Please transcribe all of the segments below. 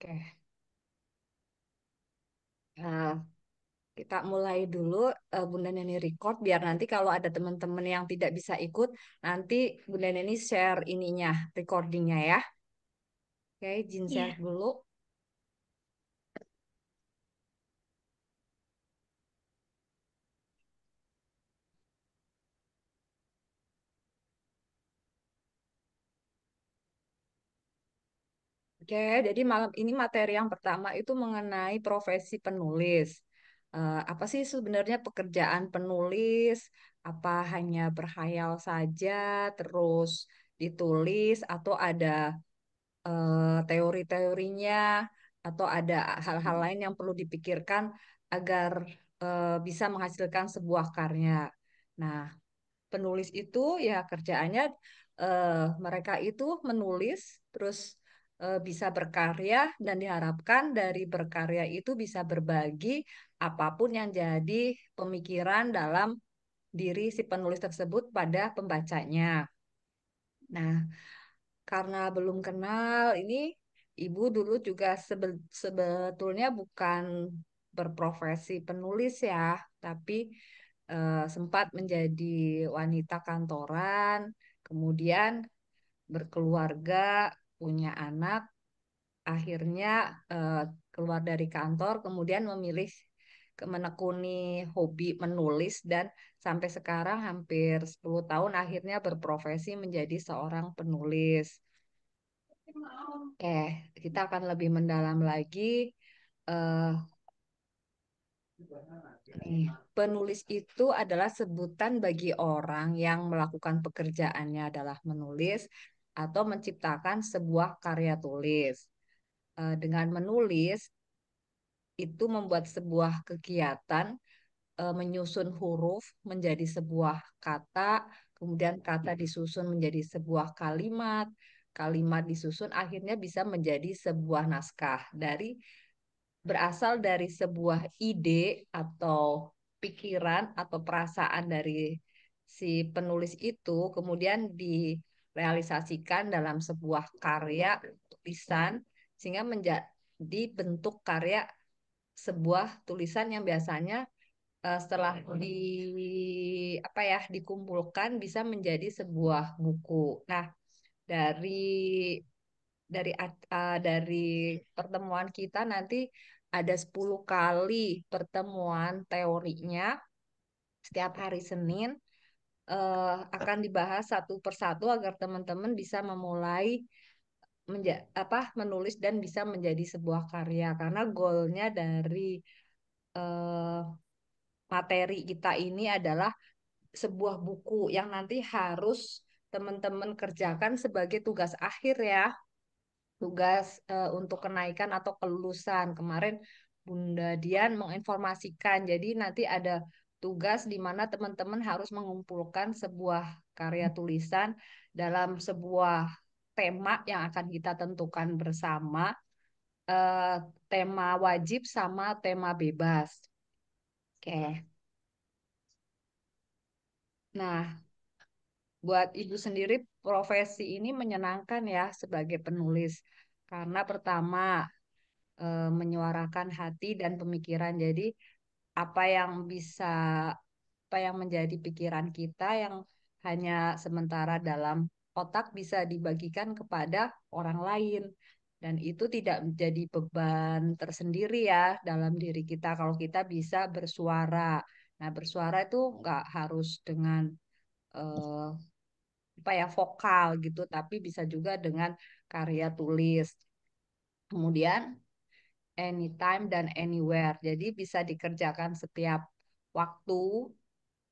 Oke. Nah, kita mulai dulu eh, Bunda Neni record biar nanti kalau ada teman-teman yang tidak bisa ikut, nanti Bunda Neni share ininya, recordingnya ya. Oke, Jin iya. share yeah. dulu. Oke, jadi malam ini materi yang pertama itu mengenai profesi penulis. Eh, apa sih sebenarnya pekerjaan penulis? Apa hanya berhayal saja, terus ditulis, atau ada eh, teori-teorinya, atau ada hal-hal hmm. lain yang perlu dipikirkan agar eh, bisa menghasilkan sebuah karya? Nah, penulis itu ya kerjaannya mereka itu menulis, terus Eh, bisa berkarya dan diharapkan dari berkarya itu bisa berbagi apapun yang jadi pemikiran dalam diri si penulis tersebut pada pembacanya. Nah, karena belum kenal ini ibu dulu juga sebetulnya bukan berprofesi penulis ya, tapi e, sempat menjadi wanita kantoran, kemudian berkeluarga, punya anak, akhirnya uh, keluar dari kantor, kemudian memilih menekuni hobi menulis dan sampai sekarang hampir 10 tahun akhirnya berprofesi menjadi seorang penulis. Eh, kita akan lebih mendalam lagi. Uh, Nih, penulis itu adalah sebutan bagi orang yang melakukan pekerjaannya adalah menulis atau menciptakan sebuah karya tulis. Eh, dengan menulis, itu membuat sebuah kegiatan eh, menyusun huruf menjadi sebuah kata, kemudian kata hmm. disusun menjadi sebuah kalimat, kalimat disusun akhirnya bisa menjadi sebuah naskah dari berasal dari sebuah ide atau pikiran atau perasaan dari si penulis itu kemudian di realisasikan dalam sebuah karya tulisan sehingga menjadi bentuk karya sebuah tulisan yang biasanya uh, setelah di apa ya dikumpulkan bisa menjadi sebuah buku. Nah, dari dari uh, dari pertemuan kita nanti ada 10 kali pertemuan teorinya setiap hari Senin uh, akan dibahas satu persatu agar teman-teman bisa memulai menja apa menulis dan bisa menjadi sebuah karya karena goalnya dari uh, materi kita ini adalah sebuah buku yang nanti harus teman-teman kerjakan sebagai tugas akhir ya tugas uh, untuk kenaikan atau kelulusan kemarin Bunda Dian menginformasikan jadi nanti ada tugas di mana teman-teman harus mengumpulkan sebuah karya tulisan dalam sebuah tema yang akan kita tentukan bersama eh, tema wajib sama tema bebas. Oke. Okay. Iya. Nah, buat ibu sendiri profesi ini menyenangkan ya sebagai penulis karena pertama eh, menyuarakan hati dan pemikiran. Jadi apa yang bisa apa yang menjadi pikiran kita yang hanya sementara dalam otak bisa dibagikan kepada orang lain dan itu tidak menjadi beban tersendiri ya dalam diri kita kalau kita bisa bersuara. Nah bersuara itu nggak harus dengan eh, apa ya vokal gitu, tapi bisa juga dengan karya tulis. Kemudian anytime dan anywhere. Jadi bisa dikerjakan setiap waktu.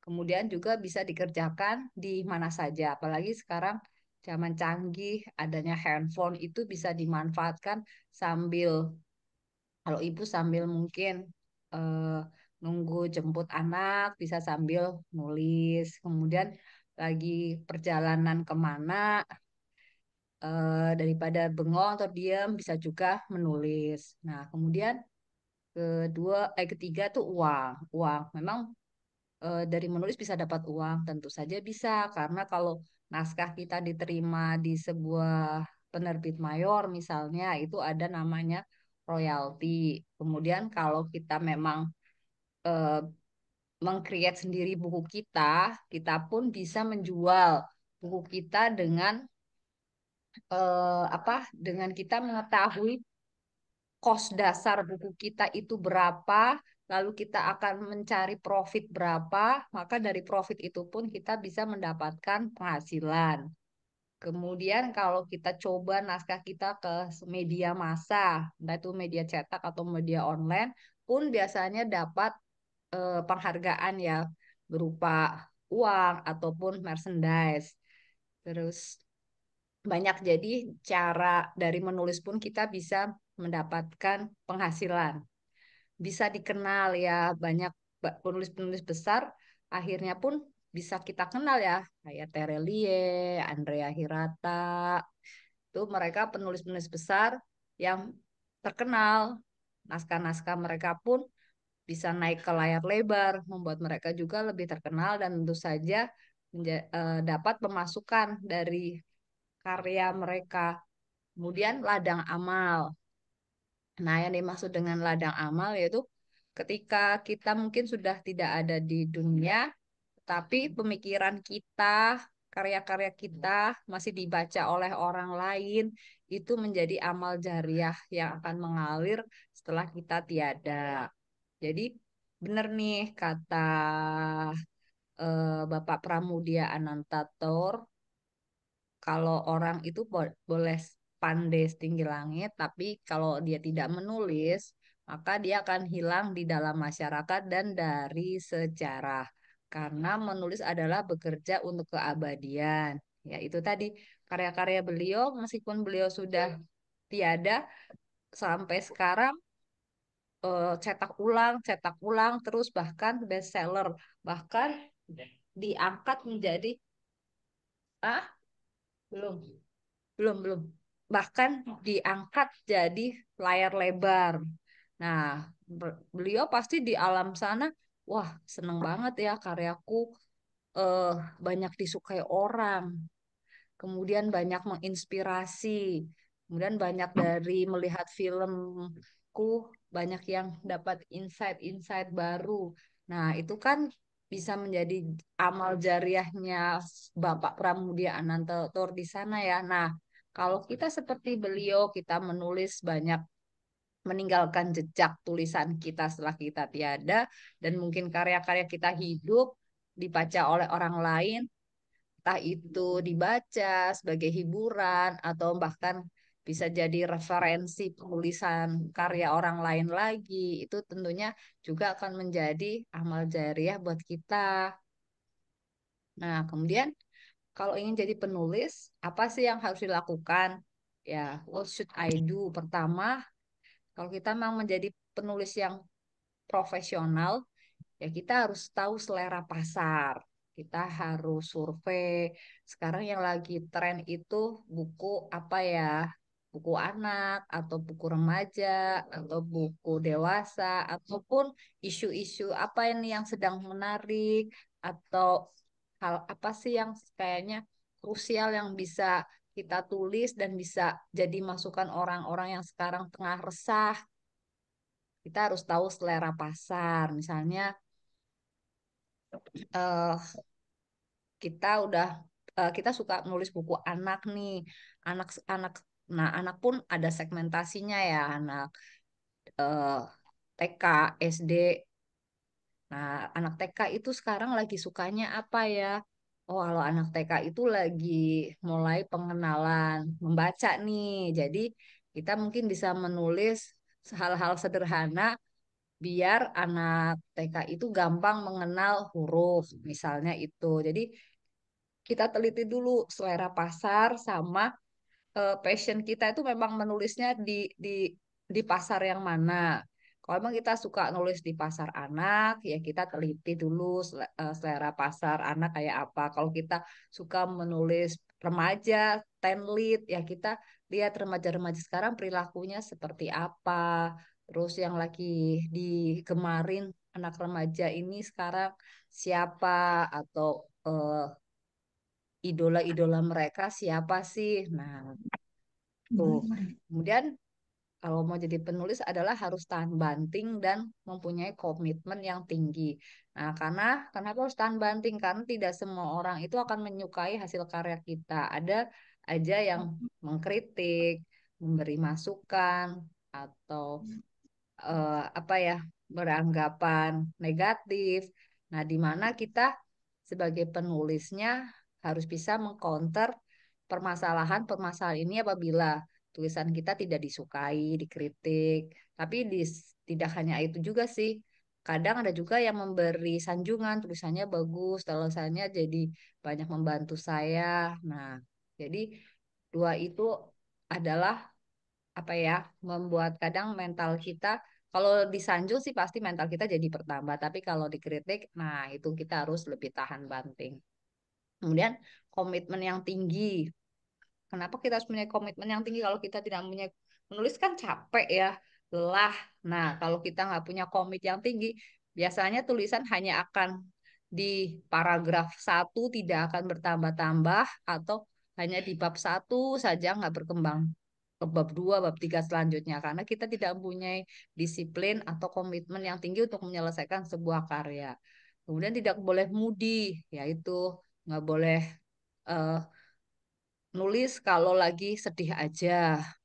Kemudian juga bisa dikerjakan di mana saja. Apalagi sekarang zaman canggih, adanya handphone itu bisa dimanfaatkan sambil kalau ibu sambil mungkin eh, nunggu jemput anak bisa sambil nulis. Kemudian lagi perjalanan kemana uh, daripada bengong atau diam bisa juga menulis. Nah, kemudian kedua eh ketiga tuh uang. Uang memang uh, dari menulis bisa dapat uang, tentu saja bisa karena kalau naskah kita diterima di sebuah penerbit mayor misalnya itu ada namanya royalti. Kemudian kalau kita memang eh, mengcreate sendiri buku kita, kita pun bisa menjual buku kita dengan eh, apa dengan kita mengetahui kos dasar buku kita itu berapa, lalu kita akan mencari profit berapa, maka dari profit itu pun kita bisa mendapatkan penghasilan. Kemudian kalau kita coba naskah kita ke media massa, entah itu media cetak atau media online, pun biasanya dapat eh, penghargaan ya berupa uang ataupun merchandise. Terus banyak jadi cara dari menulis pun kita bisa mendapatkan penghasilan. Bisa dikenal ya banyak penulis-penulis besar akhirnya pun bisa kita kenal ya kayak Terelie, Andrea Hirata. Itu mereka penulis-penulis besar yang terkenal. Naskah-naskah mereka pun bisa naik ke layar lebar, membuat mereka juga lebih terkenal dan tentu saja eh, dapat pemasukan dari karya mereka. Kemudian ladang amal. Nah, yang dimaksud dengan ladang amal yaitu ketika kita mungkin sudah tidak ada di dunia, tapi pemikiran kita, karya-karya kita masih dibaca oleh orang lain, itu menjadi amal jariah yang akan mengalir setelah kita tiada. Jadi benar nih kata eh, Bapak Pramudia Anantator kalau orang itu boleh pandai setinggi langit, tapi kalau dia tidak menulis, maka dia akan hilang di dalam masyarakat dan dari sejarah. Karena menulis adalah bekerja untuk keabadian. Ya, itu tadi karya-karya beliau meskipun beliau sudah tiada sampai sekarang eh, cetak ulang, cetak ulang terus bahkan bestseller, bahkan diangkat menjadi ah belum belum belum bahkan diangkat jadi layar lebar nah beliau pasti di alam sana wah seneng banget ya karyaku eh, banyak disukai orang kemudian banyak menginspirasi kemudian banyak dari melihat filmku banyak yang dapat insight-insight baru nah itu kan bisa menjadi amal jariahnya Bapak Pramudia Anantator di sana ya. Nah, kalau kita seperti beliau, kita menulis banyak meninggalkan jejak tulisan kita setelah kita tiada dan mungkin karya-karya kita hidup dibaca oleh orang lain entah itu dibaca sebagai hiburan atau bahkan bisa jadi referensi penulisan karya orang lain lagi. Itu tentunya juga akan menjadi amal jariah buat kita. Nah, kemudian kalau ingin jadi penulis, apa sih yang harus dilakukan? Ya, what should I do? Pertama, kalau kita mau menjadi penulis yang profesional, ya kita harus tahu selera pasar kita harus survei. Sekarang yang lagi tren itu buku apa ya? buku anak atau buku remaja atau buku dewasa ataupun isu-isu apa ini yang sedang menarik atau hal apa sih yang kayaknya krusial yang bisa kita tulis dan bisa jadi masukan orang-orang yang sekarang tengah resah. Kita harus tahu selera pasar. Misalnya uh, kita udah eh, kita suka nulis buku anak nih. Anak-anak Nah, anak pun ada segmentasinya ya, anak eh, TK, SD. Nah, anak TK itu sekarang lagi sukanya apa ya? Oh, kalau anak TK itu lagi mulai pengenalan membaca nih. Jadi, kita mungkin bisa menulis hal-hal sederhana biar anak TK itu gampang mengenal huruf, misalnya itu. Jadi, kita teliti dulu selera pasar sama uh, passion kita itu memang menulisnya di di di pasar yang mana. Kalau memang kita suka nulis di pasar anak, ya kita teliti dulu eh, selera pasar anak kayak apa. Kalau kita suka menulis remaja, ten lead, ya kita lihat remaja-remaja sekarang perilakunya seperti apa. Terus yang lagi di kemarin anak remaja ini sekarang siapa atau eh, idola-idola mereka siapa sih. Nah, tuh. Hmm. Kemudian kalau mau jadi penulis adalah harus tahan banting dan mempunyai komitmen yang tinggi. Nah, karena kenapa harus tahan banting? Karena tidak semua orang itu akan menyukai hasil karya kita. Ada aja yang mengkritik, memberi masukan atau uh, apa ya, beranggapan negatif. Nah, di mana kita sebagai penulisnya harus bisa mengcounter permasalahan-permasalahan ini apabila tulisan kita tidak disukai, dikritik. Tapi di, tidak hanya itu juga sih. Kadang ada juga yang memberi sanjungan, tulisannya bagus, tulisannya jadi banyak membantu saya. Nah, jadi dua itu adalah apa ya, membuat kadang mental kita kalau disanjung sih pasti mental kita jadi bertambah, tapi kalau dikritik, nah itu kita harus lebih tahan banting. Kemudian komitmen yang tinggi. Kenapa kita harus punya komitmen yang tinggi kalau kita tidak punya menulis kan capek ya, lelah. Nah, kalau kita nggak punya komit yang tinggi, biasanya tulisan hanya akan di paragraf satu tidak akan bertambah-tambah atau hanya di bab satu saja nggak berkembang ke bab dua, bab tiga selanjutnya karena kita tidak punya disiplin atau komitmen yang tinggi untuk menyelesaikan sebuah karya. Kemudian tidak boleh mudi, yaitu nggak boleh uh, nulis kalau lagi sedih aja,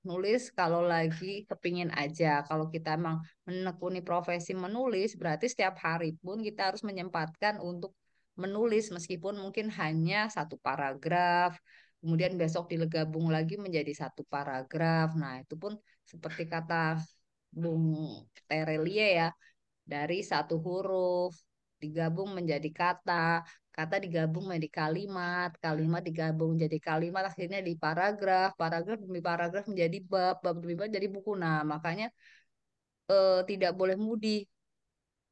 nulis kalau lagi kepingin aja. Kalau kita emang menekuni profesi menulis, berarti setiap hari pun kita harus menyempatkan untuk menulis meskipun mungkin hanya satu paragraf, kemudian besok dilegabung lagi menjadi satu paragraf. Nah, itu pun seperti kata Bung Terelie ya, dari satu huruf digabung menjadi kata, kata digabung menjadi kalimat, kalimat digabung jadi kalimat, akhirnya di paragraf, paragraf demi paragraf menjadi bab, bab demi bab jadi buku. Nah, makanya eh, tidak boleh mudik.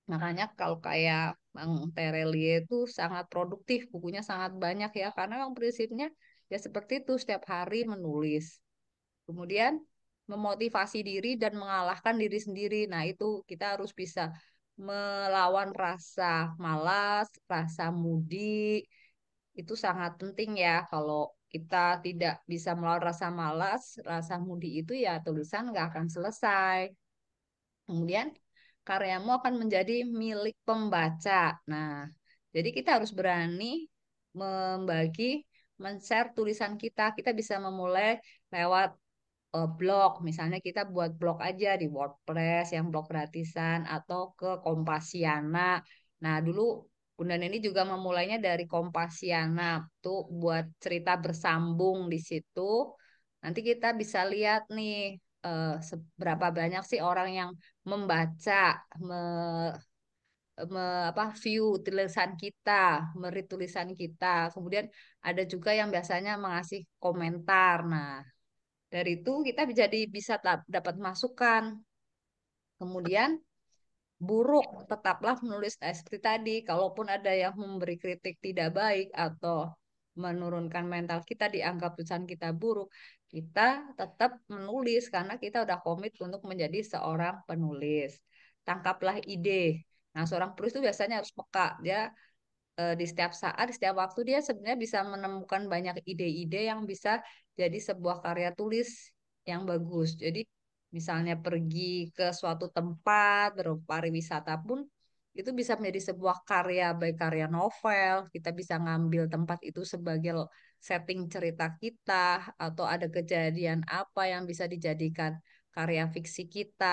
Makanya kalau kayak Bang Terelie itu sangat produktif, bukunya sangat banyak ya, karena memang prinsipnya ya seperti itu, setiap hari menulis. Kemudian memotivasi diri dan mengalahkan diri sendiri. Nah, itu kita harus bisa melawan rasa malas, rasa mudi itu sangat penting ya kalau kita tidak bisa melawan rasa malas, rasa mudi itu ya tulisan nggak akan selesai. Kemudian karyamu akan menjadi milik pembaca. Nah, jadi kita harus berani membagi, men-share tulisan kita. Kita bisa memulai lewat uh, eh, blog. Misalnya kita buat blog aja di WordPress yang blog gratisan atau ke Kompasiana. Nah, dulu Bunda Neni juga memulainya dari Kompasiana tuh buat cerita bersambung di situ. Nanti kita bisa lihat nih uh, seberapa banyak sih orang yang membaca me, me, apa view tulisan kita, merit tulisan kita. Kemudian ada juga yang biasanya mengasih komentar. Nah, dari itu kita jadi bisa dapat masukan. Kemudian buruk tetaplah menulis Seperti tadi. Kalaupun ada yang memberi kritik tidak baik atau menurunkan mental kita dianggap tulisan kita buruk, kita tetap menulis karena kita udah komit untuk menjadi seorang penulis. Tangkaplah ide. Nah, seorang penulis itu biasanya harus peka. Dia eh, di setiap saat, di setiap waktu dia sebenarnya bisa menemukan banyak ide-ide yang bisa jadi sebuah karya tulis yang bagus. Jadi misalnya pergi ke suatu tempat berpariwisata pun itu bisa menjadi sebuah karya baik karya novel kita bisa ngambil tempat itu sebagai setting cerita kita atau ada kejadian apa yang bisa dijadikan karya fiksi kita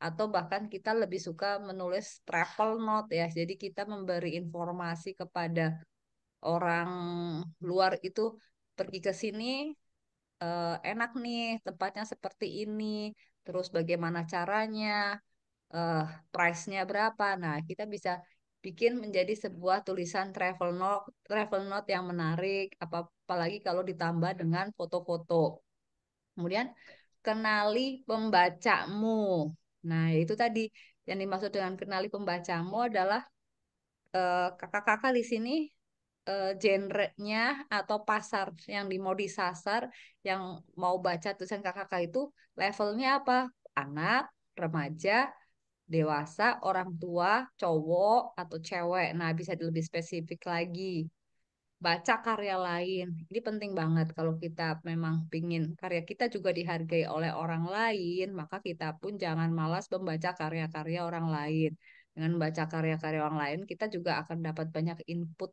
atau bahkan kita lebih suka menulis travel note ya jadi kita memberi informasi kepada orang luar itu pergi ke sini uh, enak nih tempatnya seperti ini, terus bagaimana caranya, uh, price-nya berapa. Nah, kita bisa bikin menjadi sebuah tulisan travel note, travel note yang menarik, apalagi kalau ditambah dengan foto-foto. Kemudian kenali pembacamu. Nah, itu tadi yang dimaksud dengan kenali pembacamu adalah eh, kakak-kakak uh, di sini uh, genrenya atau pasar yang mau disasar yang mau baca tulisan kakak-kakak itu levelnya apa anak remaja dewasa orang tua cowok atau cewek nah bisa lebih spesifik lagi baca karya lain ini penting banget kalau kita memang pingin karya kita juga dihargai oleh orang lain maka kita pun jangan malas membaca karya-karya orang lain dengan membaca karya-karya orang lain kita juga akan dapat banyak input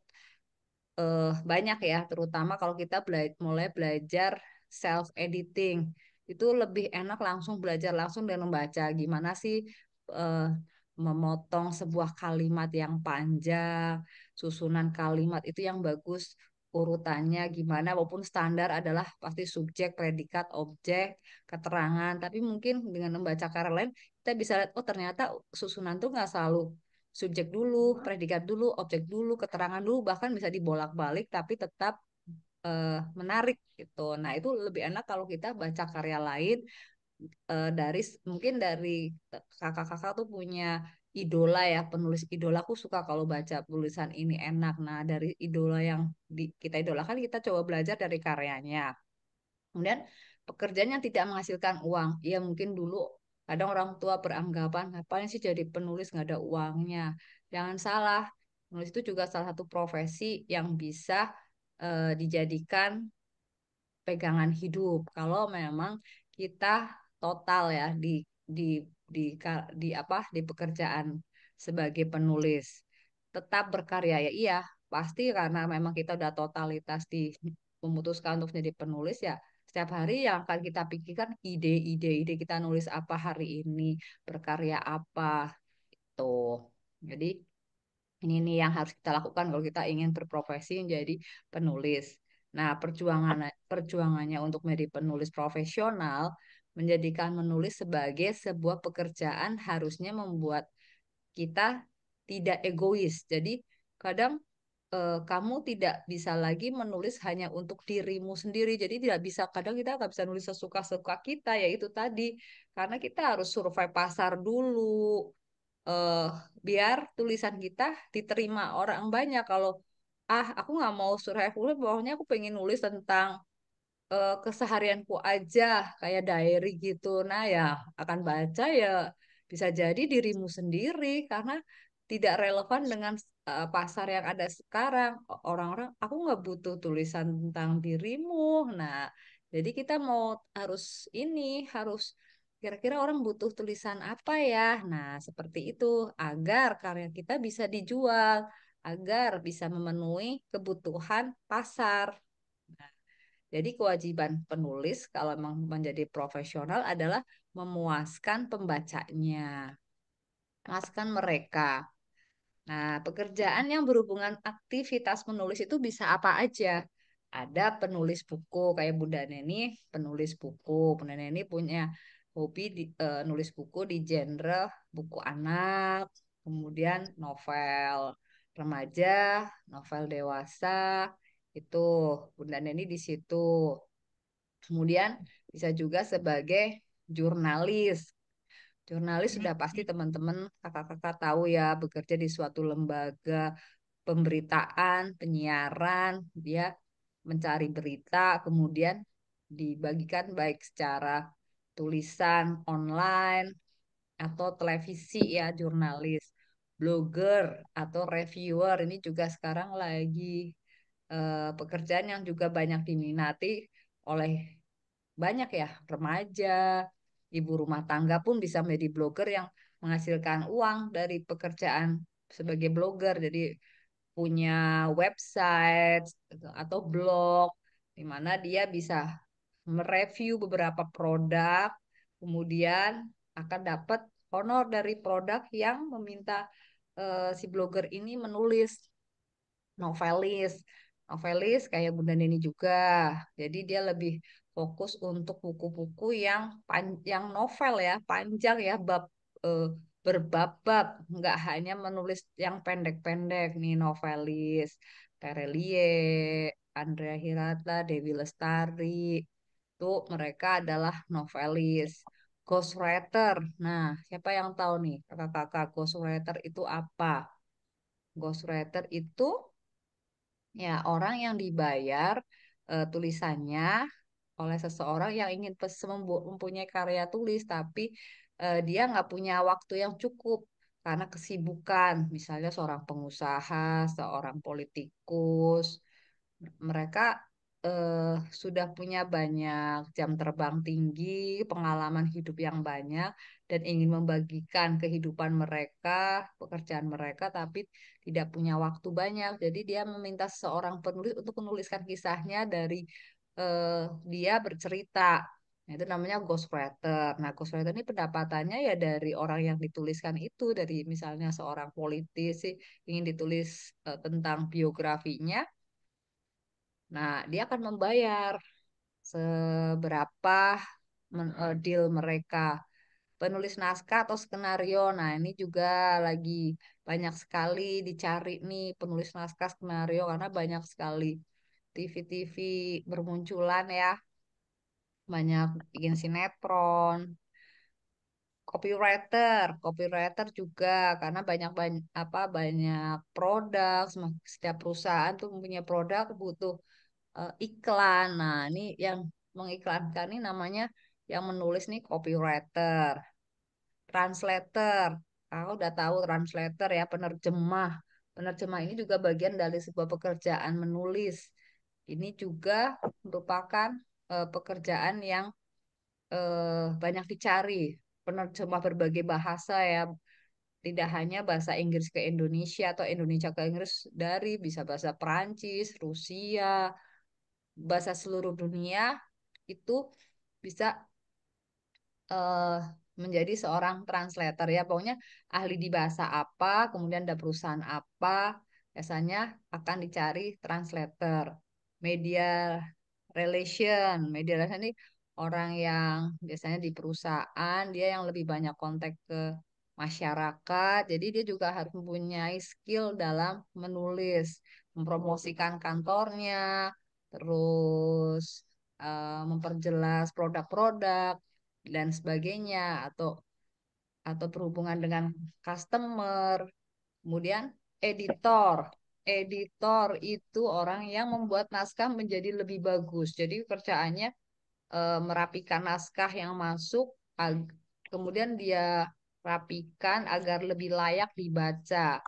uh, banyak ya, terutama kalau kita bela mulai belajar self editing itu lebih enak langsung belajar langsung dan membaca gimana sih uh, memotong sebuah kalimat yang panjang, susunan kalimat itu yang bagus, urutannya gimana walaupun standar adalah pasti subjek, predikat, objek, keterangan, tapi mungkin dengan membaca karya lain kita bisa lihat oh ternyata susunan tuh nggak selalu subjek dulu, predikat dulu, objek dulu, keterangan dulu, bahkan bisa dibolak-balik tapi tetap uh, menarik gitu. Nah itu lebih enak kalau kita baca karya lain uh, dari mungkin dari kakak-kakak tuh punya idola ya penulis idola aku suka kalau baca tulisan ini enak nah dari idola yang di, kita idolakan kita coba belajar dari karyanya kemudian pekerjaan yang tidak menghasilkan uang ya mungkin dulu Kadang orang tua beranggapan, apa sih jadi penulis nggak ada uangnya. Jangan salah, penulis itu juga salah satu profesi yang bisa dijadikan pegangan hidup. Kalau memang kita total ya di di di di apa di pekerjaan sebagai penulis tetap berkarya ya iya pasti karena memang kita udah totalitas di memutuskan untuk jadi penulis ya setiap hari yang akan kita pikirkan ide-ide ide kita nulis apa hari ini berkarya apa itu jadi ini nih yang harus kita lakukan kalau kita ingin berprofesi menjadi penulis. Nah, perjuangan perjuangannya untuk menjadi penulis profesional menjadikan menulis sebagai sebuah pekerjaan harusnya membuat kita tidak egois. Jadi, kadang eh, kamu tidak bisa lagi menulis hanya untuk dirimu sendiri. Jadi tidak bisa kadang kita nggak bisa nulis sesuka-suka kita ya itu tadi karena kita harus survei pasar dulu eh, biar tulisan kita diterima orang banyak. Kalau ah aku nggak mau survei full, pokoknya aku pengen nulis tentang eh, keseharianku aja kayak diary gitu. Nah ya akan baca ya bisa jadi dirimu sendiri karena tidak relevan dengan Eh, pasar yang ada sekarang orang-orang aku nggak butuh tulisan tentang dirimu nah jadi kita mau harus ini harus kira-kira orang butuh tulisan apa ya nah seperti itu agar karya kita bisa dijual agar bisa memenuhi kebutuhan pasar nah, jadi kewajiban penulis kalau menjadi profesional adalah memuaskan pembacanya, memuaskan mereka. Nah, pekerjaan yang berhubungan aktivitas menulis itu bisa apa aja. Ada penulis buku kayak Bunda Neni, penulis buku. Bunda Neni punya hobi di, uh, nulis buku di genre buku anak, kemudian novel remaja, novel dewasa, itu Bunda Neni di situ. Kemudian bisa juga sebagai jurnalis Jurnalis hmm. sudah pasti teman-teman kakak-kakak tahu ya bekerja di suatu lembaga pemberitaan, penyiaran, dia ya, mencari berita kemudian dibagikan baik secara tulisan online atau televisi ya jurnalis, blogger atau reviewer ini juga sekarang lagi eh, pekerjaan yang juga banyak diminati oleh banyak ya remaja, ibu rumah tangga pun bisa menjadi blogger yang menghasilkan uang dari pekerjaan sebagai blogger. Jadi punya website atau blog di mana dia bisa mereview beberapa produk, kemudian akan dapat honor dari produk yang meminta uh, si blogger ini menulis novelis. Novelis kayak Bunda Nini juga. Jadi dia lebih fokus untuk buku-buku yang pan, novel ya, panjang ya bab eh, berbab-bab, nggak hanya menulis yang pendek-pendek nih novelis, Terelie, Andrea Hirata, Dewi Lestari, itu mereka adalah novelis ghostwriter. Nah, siapa yang tahu nih kakak-kakak ghostwriter itu apa? Ghostwriter itu ya orang yang dibayar e, tulisannya oleh seseorang yang ingin mempunyai karya tulis tapi uh, dia nggak punya waktu yang cukup karena kesibukan misalnya seorang pengusaha seorang politikus mereka uh, sudah punya banyak jam terbang tinggi pengalaman hidup yang banyak dan ingin membagikan kehidupan mereka pekerjaan mereka tapi tidak punya waktu banyak jadi dia meminta seorang penulis untuk menuliskan kisahnya dari eh, dia bercerita. Nah, itu namanya ghostwriter. Nah, ghostwriter ini pendapatannya ya dari orang yang dituliskan itu, dari misalnya seorang politisi ingin ditulis eh, tentang biografinya. Nah, dia akan membayar seberapa men, eh, deal mereka penulis naskah atau skenario. Nah, ini juga lagi banyak sekali dicari nih penulis naskah skenario karena banyak sekali TV-TV bermunculan ya banyak bikin sinetron copywriter copywriter juga karena banyak banyak apa banyak produk setiap perusahaan tuh punya produk butuh uh, iklan nah ini yang mengiklankan ini namanya yang menulis nih copywriter translator Aku udah tahu translator ya penerjemah penerjemah ini juga bagian dari sebuah pekerjaan menulis ini juga merupakan uh, pekerjaan yang uh, banyak dicari, penerjemah berbagai bahasa ya. Tidak hanya bahasa Inggris ke Indonesia atau Indonesia ke Inggris dari bisa bahasa Perancis, Rusia, bahasa seluruh dunia itu bisa uh, menjadi seorang translator ya pokoknya ahli di bahasa apa kemudian ada perusahaan apa biasanya akan dicari translator media relation. Media relation ini orang yang biasanya di perusahaan dia yang lebih banyak kontak ke masyarakat. Jadi dia juga harus mempunyai skill dalam menulis, mempromosikan kantornya, terus uh, memperjelas produk-produk dan sebagainya atau atau berhubungan dengan customer. Kemudian editor editor itu orang yang membuat naskah menjadi lebih bagus. Jadi kerjaannya e, merapikan naskah yang masuk, kemudian dia rapikan agar lebih layak dibaca.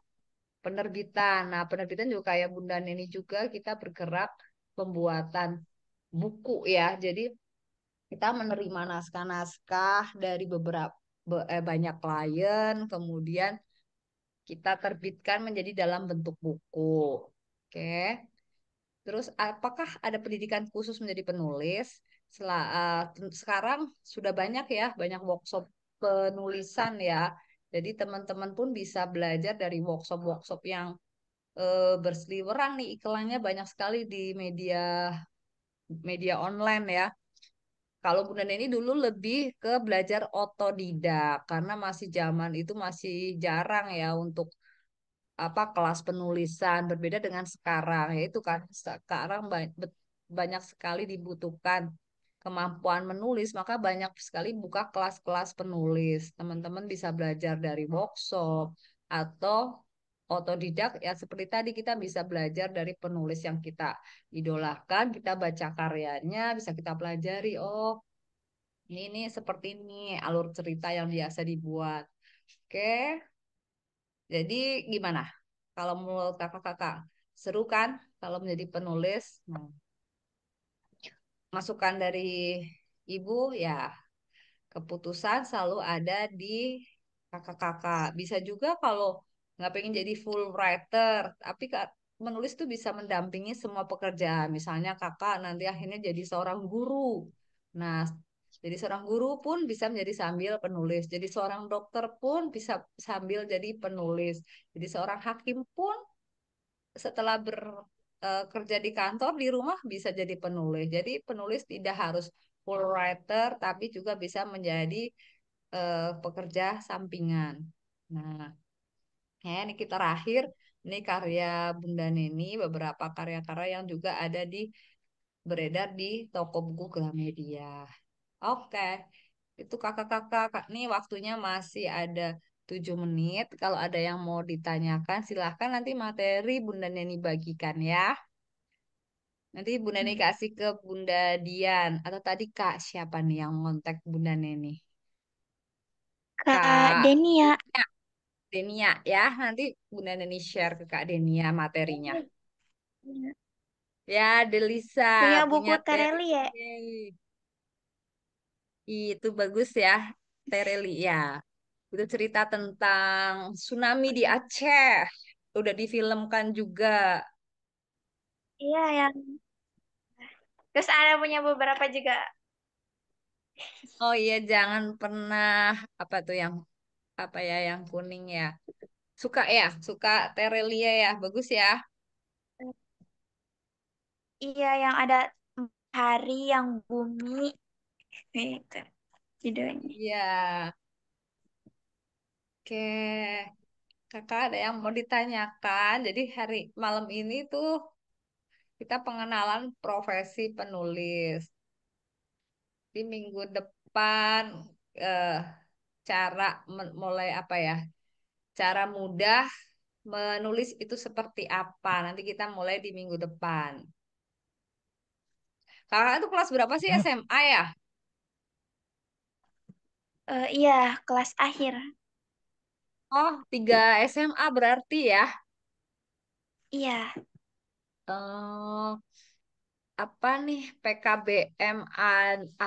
Penerbitan, nah penerbitan juga kayak Bunda Neni juga kita bergerak pembuatan buku ya. Jadi kita menerima naskah-naskah dari beberapa eh, banyak klien, kemudian kita terbitkan menjadi dalam bentuk buku. Oke. Terus apakah ada pendidikan khusus menjadi penulis? Eh, sekarang sudah banyak ya, banyak workshop penulisan ya. Jadi teman-teman pun bisa belajar dari workshop-workshop yang uh, berseliweran nih iklannya banyak sekali di media media online ya. Kalau Bunda Neni dulu lebih ke belajar otodidak karena masih zaman itu masih jarang ya untuk apa kelas penulisan berbeda dengan sekarang ya itu kan sekarang banyak sekali dibutuhkan kemampuan menulis maka banyak sekali buka kelas-kelas penulis teman-teman bisa belajar dari workshop atau otodidak ya seperti tadi kita bisa belajar dari penulis yang kita idolakan, kita baca karyanya, bisa kita pelajari oh ini ini seperti ini alur cerita yang biasa dibuat. Oke. Jadi gimana? Kalau menurut kakak-kakak seru kan kalau menjadi penulis? Hmm. Masukan dari ibu ya keputusan selalu ada di kakak-kakak. Bisa juga kalau nggak pengen jadi full writer tapi kak menulis tuh bisa mendampingi semua pekerjaan misalnya kakak nanti akhirnya jadi seorang guru nah jadi seorang guru pun bisa menjadi sambil penulis jadi seorang dokter pun bisa sambil jadi penulis jadi seorang hakim pun setelah eh, kerja di kantor di rumah bisa jadi penulis jadi penulis tidak harus full writer tapi juga bisa menjadi uh, pekerja sampingan nah ya ini kita terakhir ini karya Bunda Neni beberapa karya-karya yang juga ada di beredar di toko buku Gramedia. Oke, itu kakak-kakak nih waktunya masih ada 7 menit. Kalau ada yang mau ditanyakan silahkan nanti materi Bunda Neni bagikan ya. Nanti Bunda Neni hmm. kasih ke Bunda Dian atau tadi Kak siapa nih yang ngontek Bunda Neni? Kak, Kak Denia. Ya. Denia ya. Nanti Bunda Neni share ke Kak Denia materinya. Ya, Delisa. Punya buku Tereli ya. Itu bagus ya, Tereli ya. Itu cerita tentang tsunami di Aceh. Udah difilmkan juga. Iya, yang Terus ada punya beberapa juga. Oh iya, jangan pernah apa tuh yang apa ya yang kuning ya suka ya suka terelia ya bagus ya iya yang ada hari yang bumi itu judulnya iya oke kakak ada yang mau ditanyakan jadi hari malam ini tuh kita pengenalan profesi penulis di minggu depan eh, cara mulai apa ya cara mudah menulis itu seperti apa nanti kita mulai di minggu depan kakak itu kelas berapa sih SMA ya uh, iya kelas akhir oh tiga SMA berarti ya iya uh, apa nih PKBM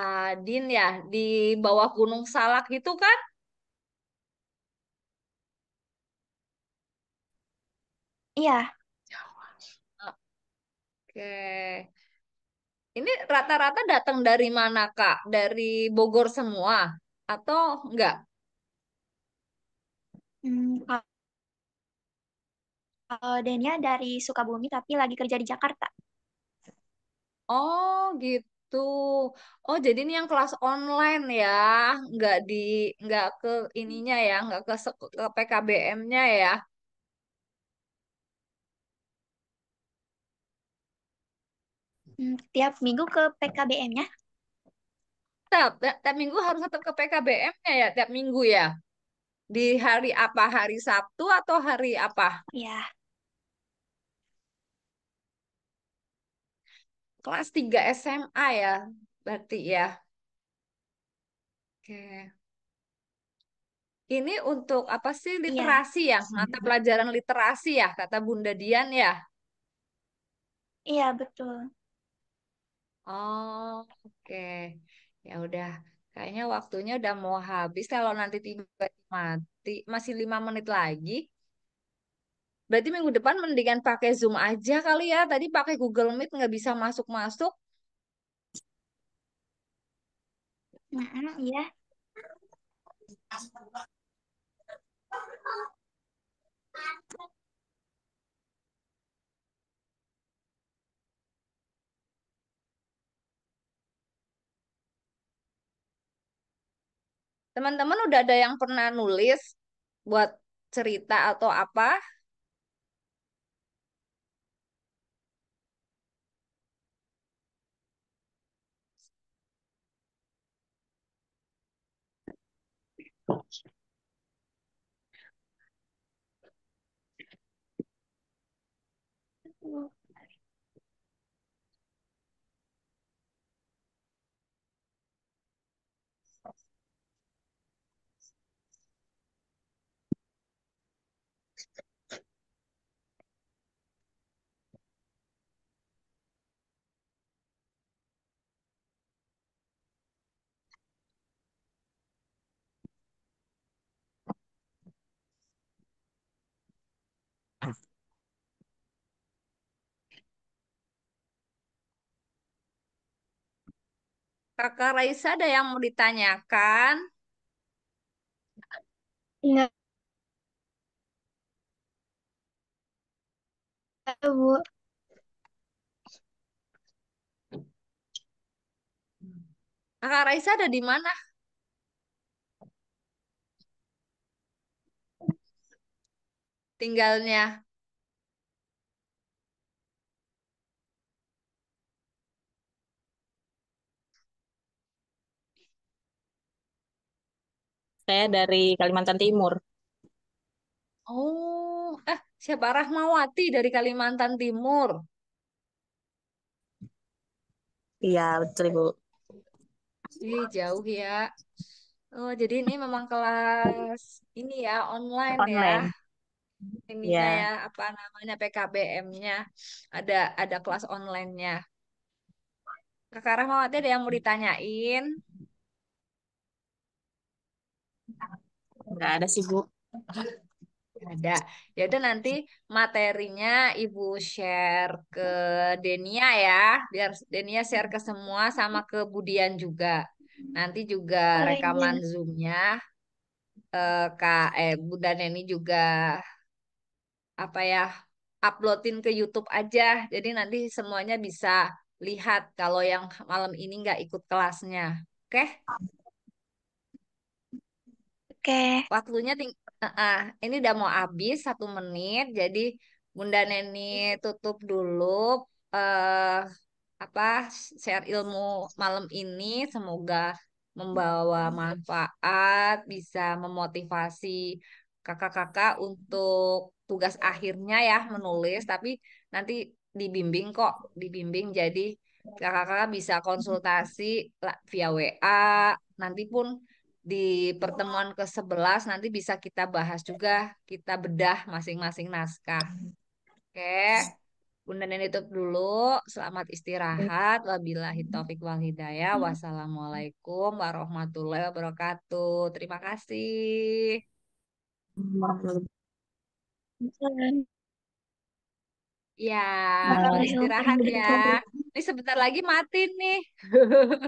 Adin ya di bawah Gunung Salak gitu kan Iya. Oke. Ini rata-rata datang dari mana, Kak? Dari Bogor semua atau enggak? Hmm, kalau Denia dari Sukabumi tapi lagi kerja di Jakarta. Oh, gitu. Oh, jadi ini yang kelas online ya, Enggak di enggak ke ininya ya, Enggak ke, ke PKBM-nya ya. Hmm, tiap minggu ke PKBM-nya? Tetap, tiap minggu harus tetap ke PKBM-nya ya, tiap minggu ya. Di hari apa? Hari Sabtu atau hari apa? Iya. Kelas 3 SMA ya, berarti ya. Oke. Ini untuk apa sih iya. literasi ya, ya? mata pelajaran literasi ya, kata Bunda Dian ya? Iya, betul. Oh, oke. Ya udah, kayaknya waktunya udah mau habis. Kalau nanti tiba-tiba mati, masih lima menit lagi. Berarti minggu depan mendingan pakai Zoom aja kali ya. Tadi pakai Google Meet nggak bisa masuk-masuk. Maaf nah, ya. Teman-teman udah ada yang pernah nulis buat cerita atau apa Kakak Raisa ada yang mau ditanyakan? Iya. Bu. Kakak Raisa ada di mana? Tinggalnya. saya dari Kalimantan Timur. Oh, eh siapa Rahmawati dari Kalimantan Timur? Iya, betul Ibu. Ih, jauh ya. Oh, jadi ini memang kelas ini ya online, ya. online. ya Ini yeah. ya apa namanya PKBM-nya ada ada kelas online-nya. Kakak Rahmawati ada yang mau ditanyain? Enggak ada sih, Bu. Ada. Ya udah nanti materinya Ibu share ke Denia ya, biar Denia share ke semua sama ke Budian juga. Nanti juga rekaman Zoom-nya eh, Kak eh Bunda Neni juga apa ya uploadin ke YouTube aja. Jadi nanti semuanya bisa lihat kalau yang malam ini nggak ikut kelasnya. Oke? Okay? Oke. Okay. Waktunya ting uh, ini udah mau habis satu menit, jadi Bunda Neni tutup dulu uh, apa share ilmu malam ini. Semoga membawa manfaat, bisa memotivasi kakak-kakak untuk tugas akhirnya ya menulis, tapi nanti dibimbing kok, dibimbing jadi kakak-kakak bisa konsultasi via WA, nanti pun di pertemuan ke-11 nanti bisa kita bahas juga, kita bedah masing-masing naskah. Oke. Bunda Neni tutup dulu. Selamat istirahat. Wabillahi taufik wal hidayah. Wassalamualaikum warahmatullahi wabarakatuh. Terima kasih. Ya, istirahat ya. Ini sebentar lagi mati nih.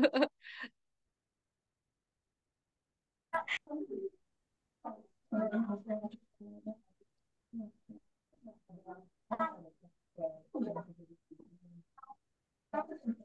啊。